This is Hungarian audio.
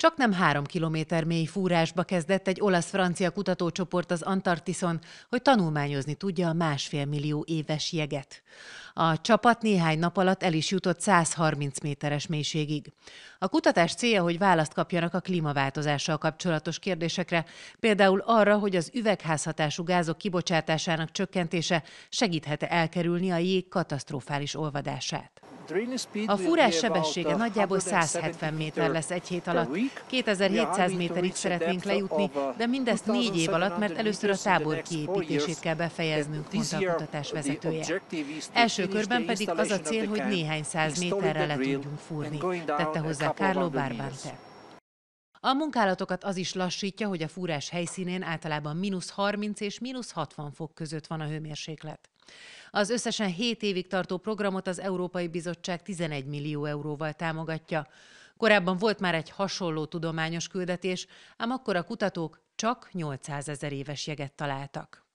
Csak nem három kilométer mély fúrásba kezdett egy olasz-francia kutatócsoport az Antarktiszon, hogy tanulmányozni tudja a másfél millió éves jeget. A csapat néhány nap alatt el is jutott 130 méteres mélységig. A kutatás célja, hogy választ kapjanak a klímaváltozással kapcsolatos kérdésekre, például arra, hogy az üvegházhatású gázok kibocsátásának csökkentése segíthet-e elkerülni a jég katasztrofális olvadását. A fúrás sebessége nagyjából 170 méter lesz egy hét alatt. 2700 méterig szeretnénk lejutni, de mindezt négy év alatt, mert először a tábor kiépítését kell befejeznünk, mondta a kutatás vezetője. Első körben pedig az a cél, hogy néhány száz méterre le tudjunk fúrni, tette hozzá Carlo Barbante. A munkálatokat az is lassítja, hogy a fúrás helyszínén általában mínusz 30 és mínusz 60 fok között van a hőmérséklet. Az összesen 7 évig tartó programot az Európai Bizottság 11 millió euróval támogatja. Korábban volt már egy hasonló tudományos küldetés, ám akkor a kutatók csak 800 ezer éves jeget találtak.